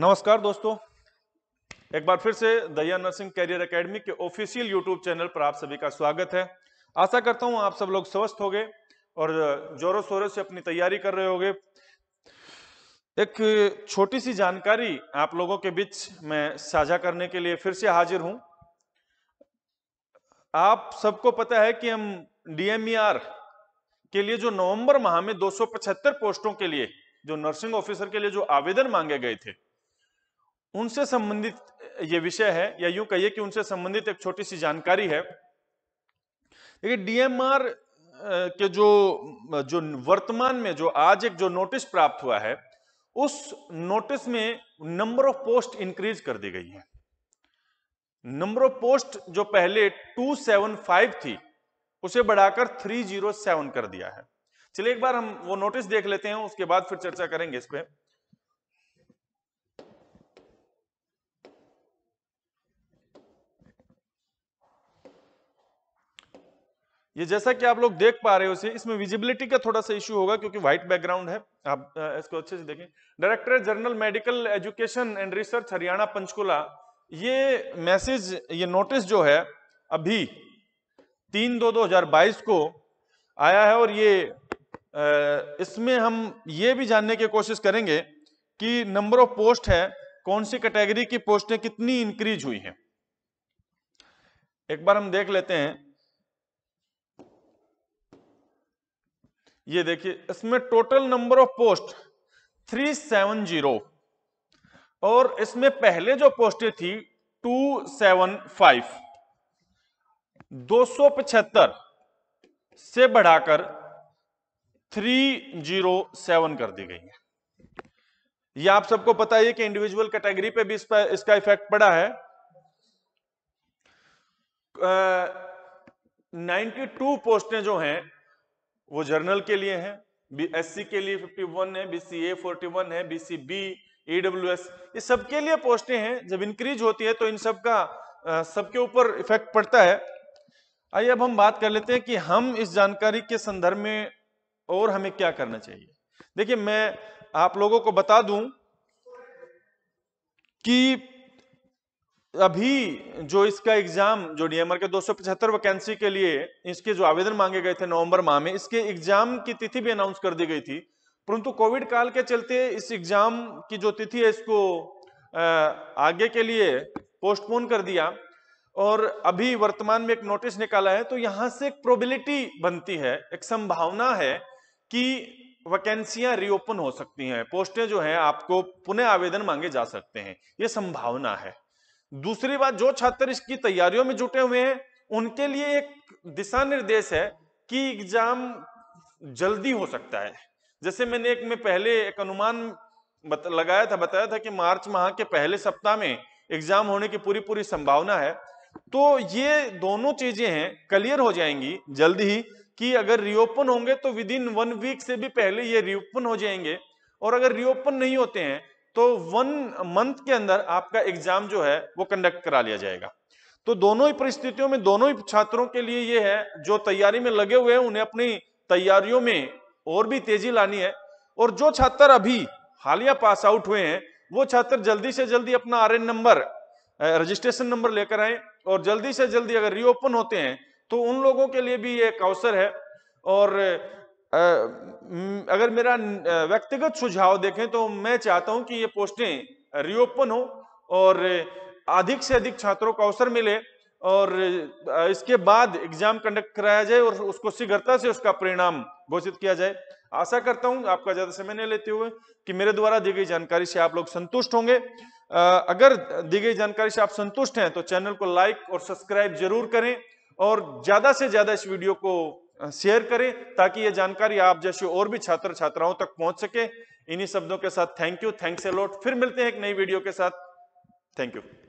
नमस्कार दोस्तों एक बार फिर से दया नर्सिंग कैरियर एकेडमी के ऑफिशियल यूट्यूब चैनल पर आप सभी का स्वागत है आशा करता हूं आप सब लोग स्वस्थ होंगे और जोरों शोरों से अपनी तैयारी कर रहे होंगे एक छोटी सी जानकारी आप लोगों के बीच में साझा करने के लिए फिर से हाजिर हूं आप सबको पता है कि हम डीएमईआर e के लिए जो नवंबर माह में दो पोस्टों के लिए जो नर्सिंग ऑफिसर के लिए जो आवेदन मांगे गए थे उनसे संबंधित ये विषय है या यूं कहिए कि उनसे संबंधित एक छोटी सी जानकारी है देखिए डीएमआर के जो जो वर्तमान में जो आज एक जो नोटिस प्राप्त हुआ है उस नोटिस में नंबर ऑफ पोस्ट इंक्रीज कर दी गई है नंबर ऑफ पोस्ट जो पहले 275 थी उसे बढ़ाकर 307 कर दिया है चलिए एक बार हम वो नोटिस देख लेते हैं उसके बाद फिर चर्चा करेंगे इस पर ये जैसा कि आप लोग देख पा रहे हो इसमें विजिबिलिटी का थोड़ा सा इश्यू होगा क्योंकि व्हाइट बैकग्राउंड है आप इसको अच्छे से देखें director general medical education and research Haryana Panchkula ये मैसेज ये नोटिस जो है अभी तीन दो दो हजार बाईस को आया है और ये इसमें हम ये भी जानने की कोशिश करेंगे कि नंबर ऑफ पोस्ट है कौन सी कैटेगरी की पोस्टें कितनी इंक्रीज हुई हैं एक बार हम देख लेते हैं ये देखिए इसमें टोटल नंबर ऑफ पोस्ट 370 और इसमें पहले जो पोस्टें थी 275 275 से बढ़ाकर 307 कर दी गई है यह आप सबको पता है कि इंडिविजुअल कैटेगरी पे भी इस पर इसका इफेक्ट पड़ा है आ, 92 पोस्टें जो हैं वो जर्नल के लिए है बी एस सी के लिए 51 है बी सी ए फोर्टी है B C B E W S ये सबके लिए पोस्टें हैं जब इंक्रीज होती है तो इन सब का सबके ऊपर इफेक्ट पड़ता है आइए अब हम बात कर लेते हैं कि हम इस जानकारी के संदर्भ में और हमें क्या करना चाहिए देखिए मैं आप लोगों को बता दूं कि अभी जो इसका एग्जाम जो डीएमआर के दो वैकेंसी के लिए इसके जो आवेदन मांगे गए थे नवंबर माह में इसके एग्जाम की तिथि भी अनाउंस कर दी गई थी परंतु कोविड काल के चलते इस एग्जाम की जो तिथि है इसको आगे के लिए पोस्टपोन कर दिया और अभी वर्तमान में एक नोटिस निकाला है तो यहां से एक प्रोबिलिटी बनती है एक संभावना है कि वैकेंसियां रीओपन हो सकती हैं पोस्टें जो हैं आपको पुनः आवेदन मांगे जा सकते हैं यह संभावना है दूसरी बात जो छात्र इसकी तैयारियों में जुटे हुए हैं उनके लिए एक दिशा निर्देश है कि एग्जाम जल्दी हो सकता है जैसे मैंने एक में पहले एक अनुमान बत, लगाया था बताया था कि मार्च माह के पहले सप्ताह में एग्जाम होने की पूरी पूरी संभावना है तो ये दोनों चीजें हैं क्लियर हो जाएंगी जल्द ही कि अगर रिओपन होंगे तो विद इन वन वीक से भी पहले ये रिओपन हो जाएंगे और अगर रीओपन नहीं होते हैं तो वन मंथ के अंदर आपका एग्जाम जो है वो कंडक्ट करा लिया जाएगा तो दोनों ही परिस्थितियों में दोनों ही छात्रों के लिए ये है जो तैयारी में लगे हुए हैं उन्हें अपनी तैयारियों में और भी तेजी लानी है और जो छात्र अभी हालिया पास आउट हुए हैं वो छात्र जल्दी से जल्दी अपना आर नंबर रजिस्ट्रेशन नंबर लेकर आए और जल्दी से जल्दी अगर रीओपन होते हैं तो उन लोगों के लिए भी एक अवसर है और अगर मेरा व्यक्तिगत सुझाव देखें तो मैं चाहता हूं कि ये पोस्टें रिओपन हो और अधिक से अधिक छात्रों को अवसर मिले और इसके बाद एग्जाम कंडक्ट कराया जाए और उसको शीघ्रता से उसका परिणाम घोषित किया जाए आशा करता हूं आपका ज्यादा समय नहीं लेते हुए कि मेरे द्वारा दी गई जानकारी से आप लोग संतुष्ट होंगे अगर दी गई जानकारी से आप संतुष्ट हैं तो चैनल को लाइक और सब्सक्राइब जरूर करें और ज्यादा से ज्यादा इस वीडियो को शेयर करें ताकि ये जानकारी आप जैसे और भी छात्र छात्राओं तक पहुंच सके इन्हीं शब्दों के साथ thank you thanks a lot फिर मिलते हैं एक नई वीडियो के साथ थैंक यू